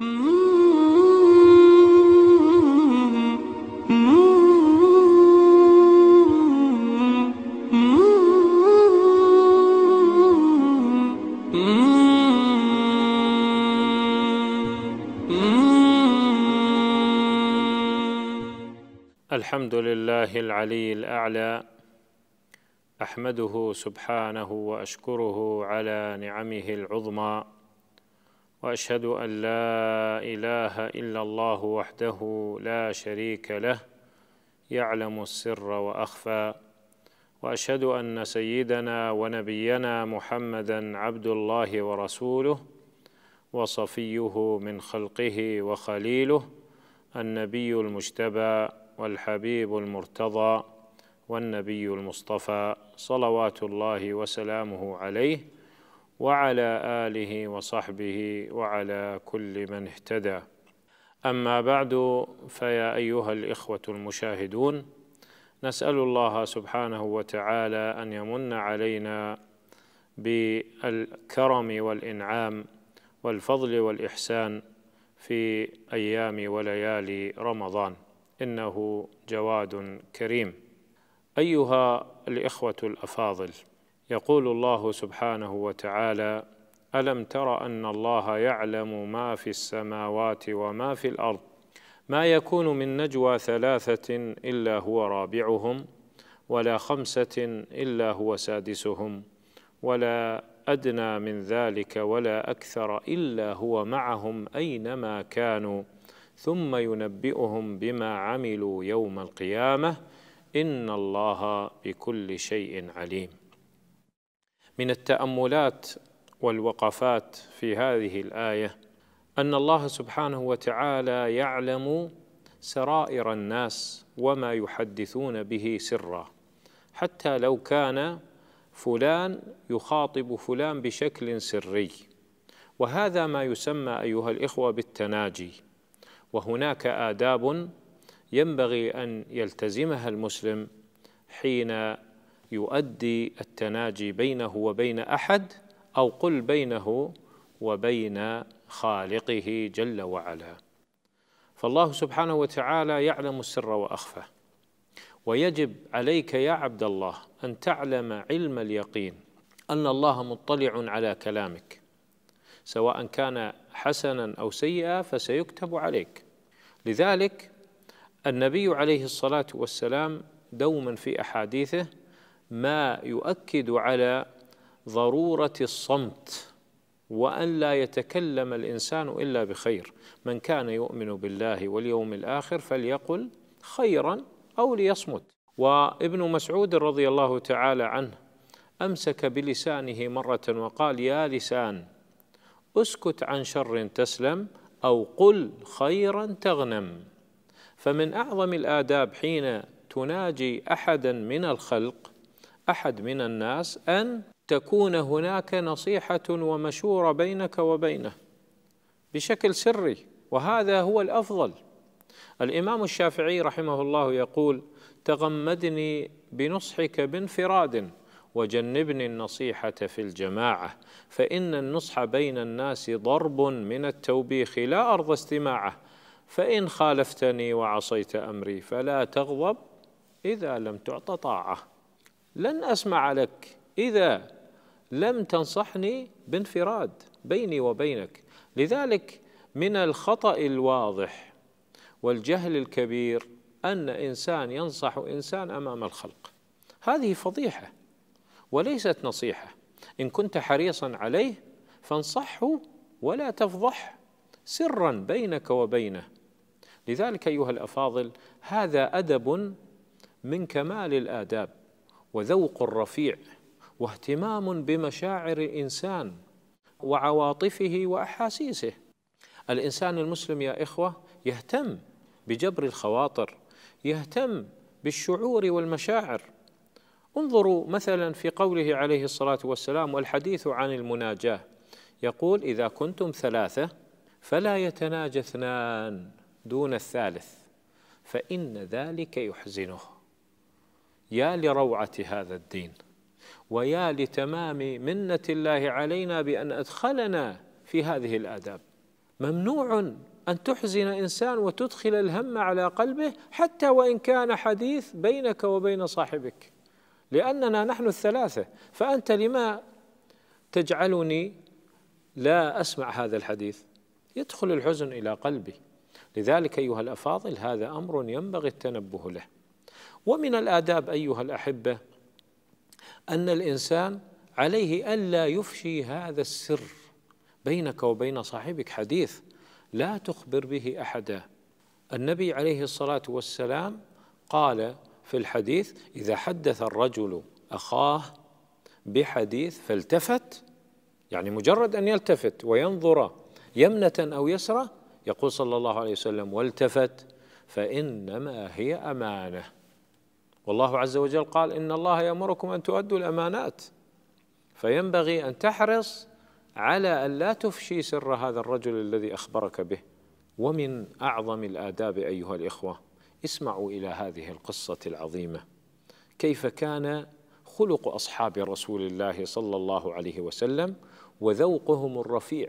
الحمد لله العلي الاعلى احمده سبحانه واشكره على نعمه العظمى واشهد ان لا اله الا الله وحده لا شريك له يعلم السر واخفى واشهد ان سيدنا ونبينا محمدا عبد الله ورسوله وصفيه من خلقه وخليله النبي المجتبى والحبيب المرتضى والنبي المصطفى صلوات الله وسلامه عليه وعلى آله وصحبه وعلى كل من اهتدى أما بعد فيا أيها الإخوة المشاهدون نسأل الله سبحانه وتعالى أن يمن علينا بالكرم والإنعام والفضل والإحسان في أيام وليالي رمضان إنه جواد كريم أيها الإخوة الأفاضل يقول الله سبحانه وتعالى الم تر ان الله يعلم ما في السماوات وما في الارض ما يكون من نجوى ثلاثه الا هو رابعهم ولا خمسه الا هو سادسهم ولا ادنى من ذلك ولا اكثر الا هو معهم اينما كانوا ثم ينبئهم بما عملوا يوم القيامه ان الله بكل شيء عليم من التاملات والوقفات في هذه الايه ان الله سبحانه وتعالى يعلم سرائر الناس وما يحدثون به سرا حتى لو كان فلان يخاطب فلان بشكل سري وهذا ما يسمى ايها الاخوه بالتناجي وهناك اداب ينبغي ان يلتزمها المسلم حين يؤدي التناجي بينه وبين احد او قل بينه وبين خالقه جل وعلا فالله سبحانه وتعالى يعلم السر واخفى ويجب عليك يا عبد الله ان تعلم علم اليقين ان الله مطلع على كلامك سواء كان حسنا او سيئا فسيكتب عليك لذلك النبي عليه الصلاه والسلام دوما في احاديثه ما يؤكد على ضروره الصمت وان لا يتكلم الانسان الا بخير من كان يؤمن بالله واليوم الاخر فليقل خيرا او ليصمت وابن مسعود رضي الله تعالى عنه امسك بلسانه مره وقال يا لسان اسكت عن شر تسلم او قل خيرا تغنم فمن اعظم الاداب حين تناجي احدا من الخلق احد من الناس ان تكون هناك نصيحه ومشوره بينك وبينه بشكل سري وهذا هو الافضل الامام الشافعي رحمه الله يقول تغمدني بنصحك بانفراد وجنبني النصيحه في الجماعه فان النصح بين الناس ضرب من التوبيخ لا ارضى استماعه فان خالفتني وعصيت امري فلا تغضب اذا لم تعط طاعه لن أسمع لك إذا لم تنصحني بانفراد بيني وبينك لذلك من الخطأ الواضح والجهل الكبير أن إنسان ينصح إنسان أمام الخلق هذه فضيحة وليست نصيحة إن كنت حريصا عليه فانصحه ولا تفضح سرا بينك وبينه لذلك أيها الأفاضل هذا أدب من كمال الآداب وذوق رفيع واهتمام بمشاعر الانسان وعواطفه واحاسيسه الانسان المسلم يا اخوه يهتم بجبر الخواطر يهتم بالشعور والمشاعر انظروا مثلا في قوله عليه الصلاه والسلام والحديث عن المناجاه يقول اذا كنتم ثلاثه فلا يتناجى اثنان دون الثالث فان ذلك يحزنه يا لروعة هذا الدين ويا لتمام منة الله علينا بأن أدخلنا في هذه الآداب ممنوع أن تحزن إنسان وتدخل الهم على قلبه حتى وإن كان حديث بينك وبين صاحبك لأننا نحن الثلاثة فأنت لما تجعلني لا أسمع هذا الحديث يدخل الحزن إلى قلبي لذلك أيها الأفاضل هذا أمر ينبغي التنبه له ومن الآداب أيها الأحبة أن الإنسان عليه ألا يفشي هذا السر بينك وبين صاحبك حديث لا تخبر به أحدا النبي عليه الصلاة والسلام قال في الحديث إذا حدث الرجل أخاه بحديث فالتفت يعني مجرد أن يلتفت وينظر يمنة أو يسرة يقول صلى الله عليه وسلم والتفت فإنما هي أمانة والله عز وجل قال إن الله يأمركم أن تؤدوا الأمانات فينبغي أن تحرص على أن لا تفشي سر هذا الرجل الذي أخبرك به ومن أعظم الآداب أيها الإخوة اسمعوا إلى هذه القصة العظيمة كيف كان خلق أصحاب رسول الله صلى الله عليه وسلم وذوقهم الرفيع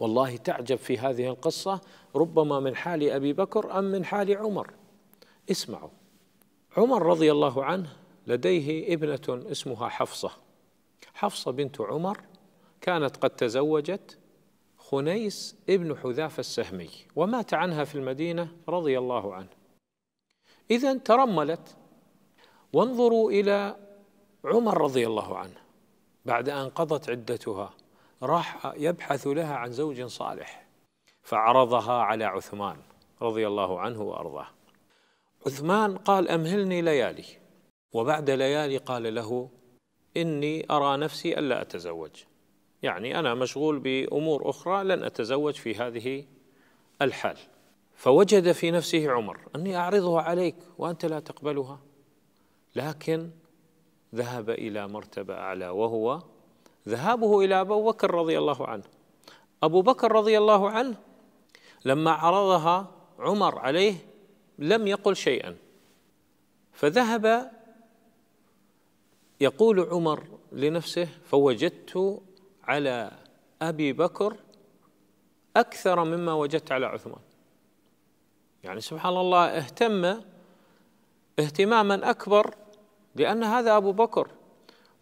والله تعجب في هذه القصة ربما من حال أبي بكر أم من حال عمر اسمعوا عمر رضي الله عنه لديه ابنة اسمها حفصة حفصة بنت عمر كانت قد تزوجت خنيس ابن حذافة السهمي ومات عنها في المدينة رضي الله عنه إذا ترملت وانظروا إلى عمر رضي الله عنه بعد أن قضت عدتها راح يبحث لها عن زوج صالح فعرضها على عثمان رضي الله عنه وأرضاه عثمان قال أمهلني ليالي وبعد ليالي قال له إني أرى نفسي ألا أتزوج يعني أنا مشغول بأمور أخرى لن أتزوج في هذه الحال فوجد في نفسه عمر أني أعرضها عليك وأنت لا تقبلها لكن ذهب إلى مرتبة أعلى وهو ذهابه إلى أبو بكر رضي الله عنه أبو بكر رضي الله عنه لما عرضها عمر عليه لم يقل شيئا فذهب يقول عمر لنفسه فوجدت على ابي بكر اكثر مما وجدت على عثمان يعني سبحان الله اهتم اهتماما اكبر لان هذا ابو بكر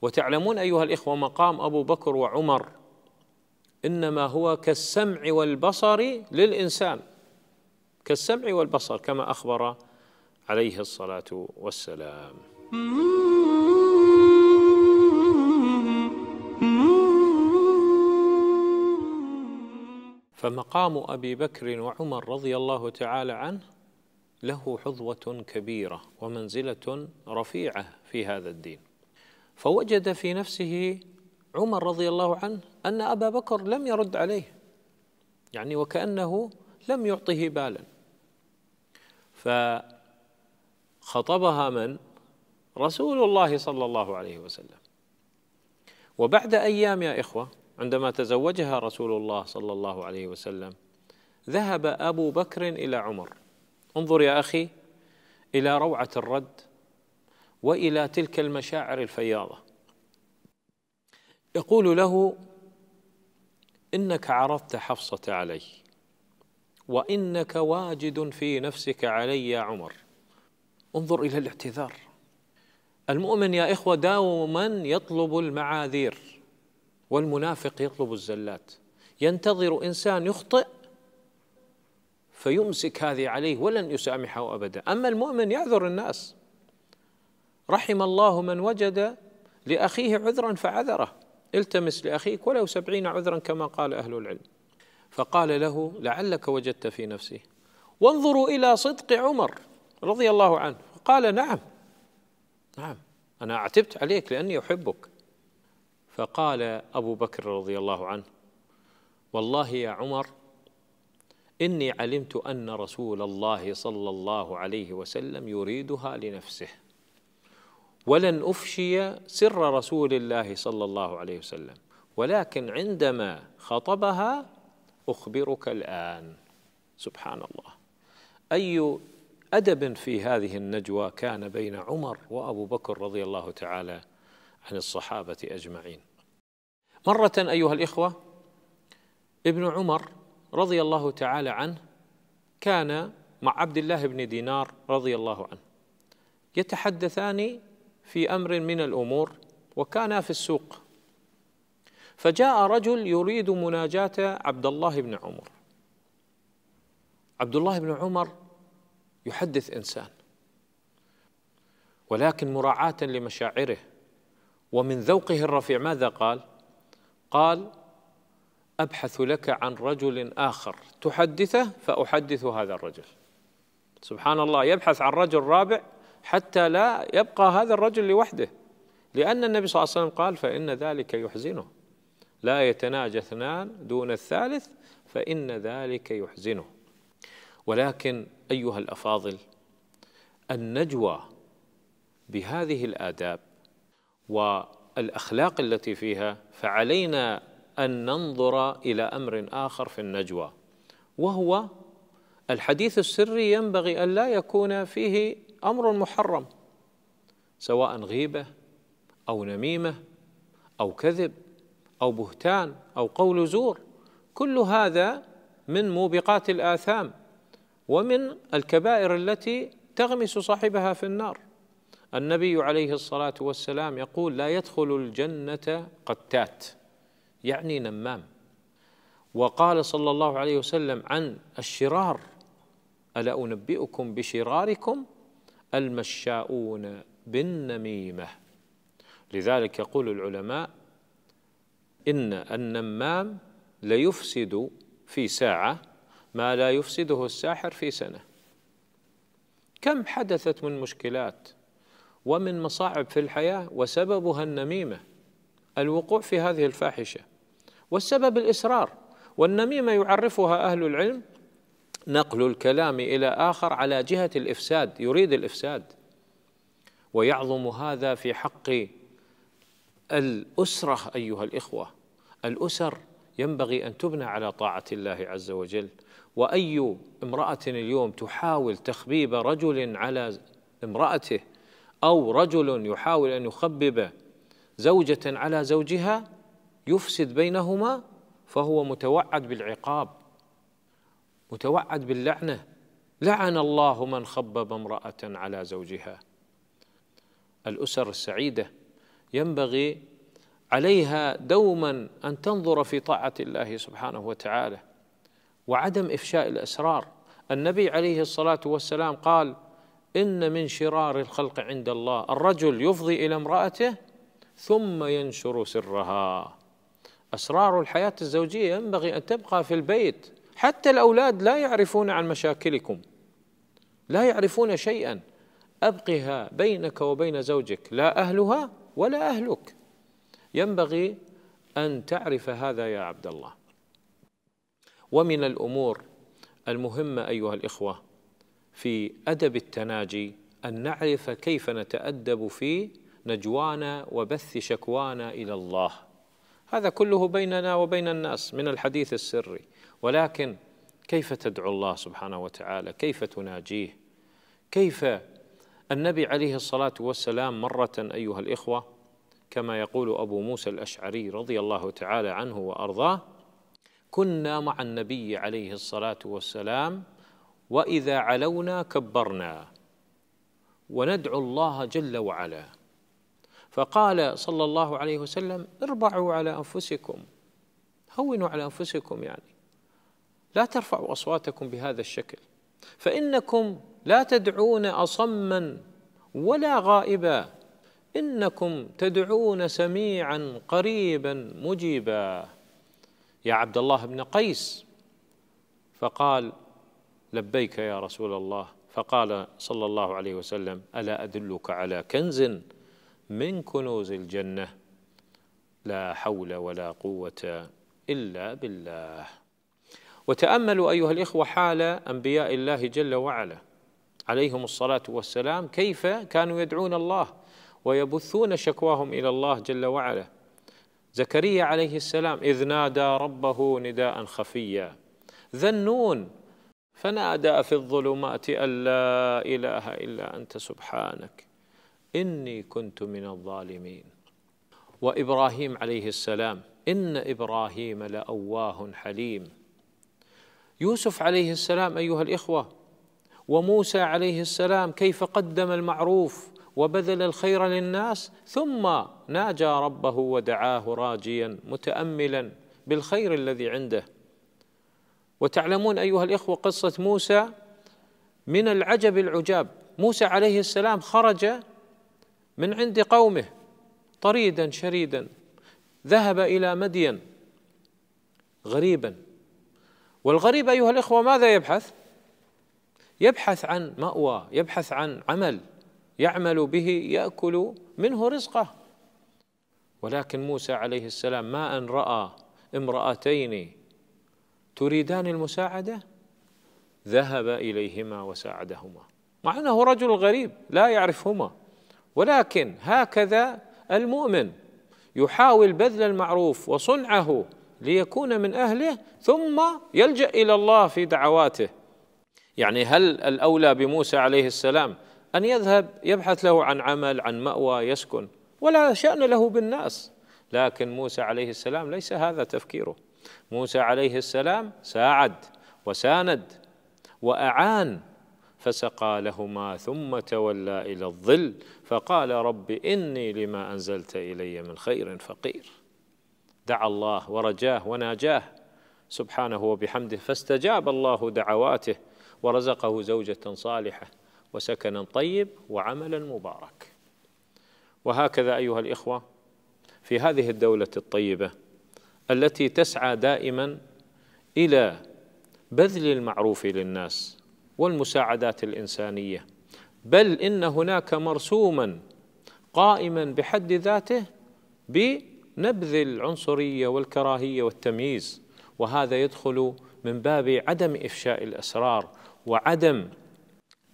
وتعلمون ايها الاخوه مقام ابو بكر وعمر انما هو كالسمع والبصر للانسان كالسمع والبصر كما أخبر عليه الصلاة والسلام فمقام أبي بكر وعمر رضي الله تعالى عنه له حظوة كبيرة ومنزلة رفيعة في هذا الدين فوجد في نفسه عمر رضي الله عنه أن أبا بكر لم يرد عليه يعني وكأنه لم يعطه بالا فخطبها من رسول الله صلى الله عليه وسلم وبعد ايام يا اخوه عندما تزوجها رسول الله صلى الله عليه وسلم ذهب ابو بكر الى عمر انظر يا اخي الى روعه الرد والى تلك المشاعر الفياضه يقول له انك عرضت حفصه علي وإنك واجد في نفسك علي يا عمر انظر إلى الاعتذار المؤمن يا إخوة دوما يطلب المعاذير والمنافق يطلب الزلات ينتظر إنسان يخطئ فيمسك هذه عليه ولن يسامحه أبدا أما المؤمن يعذر الناس رحم الله من وجد لأخيه عذرا فعذره التمس لأخيك ولو سبعين عذرا كما قال أهل العلم فقال له لعلك وجدت في نفسي وانظروا الى صدق عمر رضي الله عنه قال نعم نعم انا اعتبت عليك لاني احبك فقال ابو بكر رضي الله عنه والله يا عمر اني علمت ان رسول الله صلى الله عليه وسلم يريدها لنفسه ولن افشي سر رسول الله صلى الله عليه وسلم ولكن عندما خطبها أخبرك الآن سبحان الله أي أدب في هذه النجوى كان بين عمر وأبو بكر رضي الله تعالى عن الصحابة أجمعين مرة أيها الإخوة ابن عمر رضي الله تعالى عنه كان مع عبد الله بن دينار رضي الله عنه يتحدثان في امر من الامور وكانا في السوق فجاء رجل يريد مناجاة عبد الله بن عمر عبد الله بن عمر يحدث إنسان ولكن مراعاة لمشاعره ومن ذوقه الرفيع ماذا قال؟ قال أبحث لك عن رجل آخر تحدثه فأحدث هذا الرجل سبحان الله يبحث عن رجل رابع حتى لا يبقى هذا الرجل لوحده لأن النبي صلى الله عليه وسلم قال فإن ذلك يحزنه لا يتناجى اثنان دون الثالث فإن ذلك يحزنه ولكن أيها الأفاضل النجوى بهذه الآداب والأخلاق التي فيها فعلينا أن ننظر إلى أمر آخر في النجوى وهو الحديث السري ينبغي أن لا يكون فيه أمر محرم سواء غيبة أو نميمة أو كذب او بهتان او قول زور كل هذا من موبقات الاثام ومن الكبائر التي تغمس صاحبها في النار النبي عليه الصلاه والسلام يقول لا يدخل الجنه قتات يعني نمام وقال صلى الله عليه وسلم عن الشرار الا انبئكم بشراركم المشاؤون بالنميمه لذلك يقول العلماء إن النمام ليفسد في ساعة ما لا يفسده الساحر في سنة كم حدثت من مشكلات ومن مصاعب في الحياة وسببها النميمة الوقوع في هذه الفاحشة والسبب الإسرار والنميمة يعرفها أهل العلم نقل الكلام إلى آخر على جهة الإفساد يريد الإفساد ويعظم هذا في حق الأسرة أيها الإخوة الأسر ينبغي أن تبنى على طاعة الله عز وجل وأي امرأة اليوم تحاول تخبيب رجل على امرأته أو رجل يحاول أن يخبب زوجة على زوجها يفسد بينهما فهو متوعد بالعقاب متوعد باللعنة لعن الله من خبب امرأة على زوجها الأسر السعيدة ينبغي عليها دوما ان تنظر في طاعه الله سبحانه وتعالى وعدم افشاء الاسرار النبي عليه الصلاه والسلام قال ان من شرار الخلق عند الله الرجل يفضي الى امراته ثم ينشر سرها اسرار الحياه الزوجيه ينبغي ان تبقى في البيت حتى الاولاد لا يعرفون عن مشاكلكم لا يعرفون شيئا ابقها بينك وبين زوجك لا اهلها ولا أهلك ينبغي أن تعرف هذا يا عبد الله ومن الأمور المهمة أيها الإخوة في أدب التناجي أن نعرف كيف نتأدب في نجوانا وبث شكوانا إلى الله هذا كله بيننا وبين الناس من الحديث السري ولكن كيف تدعو الله سبحانه وتعالى كيف تناجيه كيف النبي عليه الصلاة والسلام مرة أيها الإخوة كما يقول أبو موسى الأشعري رضي الله تعالى عنه وأرضاه كنا مع النبي عليه الصلاة والسلام وإذا علونا كبرنا وندعو الله جل وعلا فقال صلى الله عليه وسلم اربعوا على أنفسكم هونوا على أنفسكم يعني لا ترفعوا أصواتكم بهذا الشكل فإنكم لا تدعون اصما ولا غائبا انكم تدعون سميعا قريبا مجيبا يا عبد الله بن قيس فقال لبيك يا رسول الله فقال صلى الله عليه وسلم الا ادلك على كنز من كنوز الجنه لا حول ولا قوه الا بالله وتاملوا ايها الاخوه حال انبياء الله جل وعلا عليهم الصلاة والسلام كيف كانوا يدعون الله ويبثون شكواهم إلى الله جل وعلا زكريا عليه السلام إذ نادى ربه نداء خفيا ذنون فنادى في الظلمات أن لا إله إلا أنت سبحانك إني كنت من الظالمين وإبراهيم عليه السلام إن إبراهيم لأواه حليم يوسف عليه السلام أيها الإخوة وموسى عليه السلام كيف قدم المعروف وبذل الخير للناس ثم ناجى ربه ودعاه راجيا متاملا بالخير الذي عنده وتعلمون ايها الاخوه قصه موسى من العجب العجاب موسى عليه السلام خرج من عند قومه طريدا شريدا ذهب الى مدين غريبا والغريب ايها الاخوه ماذا يبحث يبحث عن مأوى يبحث عن عمل يعمل به يأكل منه رزقه ولكن موسى عليه السلام ما أن رأى امرأتين تريدان المساعدة ذهب إليهما وساعدهما مع أنه رجل غريب لا يعرفهما ولكن هكذا المؤمن يحاول بذل المعروف وصنعه ليكون من أهله ثم يلجأ إلى الله في دعواته يعني هل الاولى بموسى عليه السلام ان يذهب يبحث له عن عمل عن ماوى يسكن ولا شان له بالناس لكن موسى عليه السلام ليس هذا تفكيره موسى عليه السلام ساعد وساند واعان فسقى لهما ثم تولى الى الظل فقال رب اني لما انزلت الي من خير فقير دعا الله ورجاه وناجاه سبحانه وبحمده فاستجاب الله دعواته ورزقه زوجة صالحة وسكنا طيب وعملا مبارك وهكذا أيها الإخوة في هذه الدولة الطيبة التي تسعى دائما إلى بذل المعروف للناس والمساعدات الإنسانية بل إن هناك مرسوما قائما بحد ذاته بنبذ العنصرية والكراهية والتمييز وهذا يدخل من باب عدم إفشاء الأسرار وعدم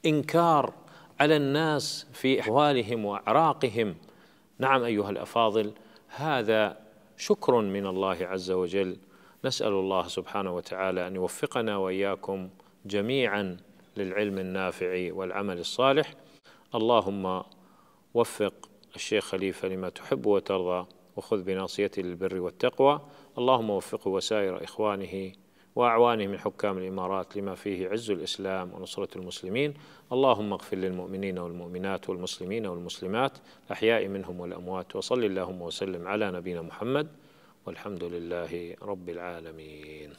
انكار على الناس في احوالهم واعراقهم نعم ايها الافاضل هذا شكر من الله عز وجل نسال الله سبحانه وتعالى ان يوفقنا واياكم جميعا للعلم النافع والعمل الصالح اللهم وفق الشيخ خليفه لما تحب وترضى وخذ بناصيته للبر والتقوى اللهم وفقه وسائر اخوانه وأعوانه من حكام الإمارات لما فيه عز الإسلام ونصرة المسلمين اللهم اغفر للمؤمنين والمؤمنات والمسلمين والمسلمات أحياء منهم والأموات وصل اللهم وسلم على نبينا محمد والحمد لله رب العالمين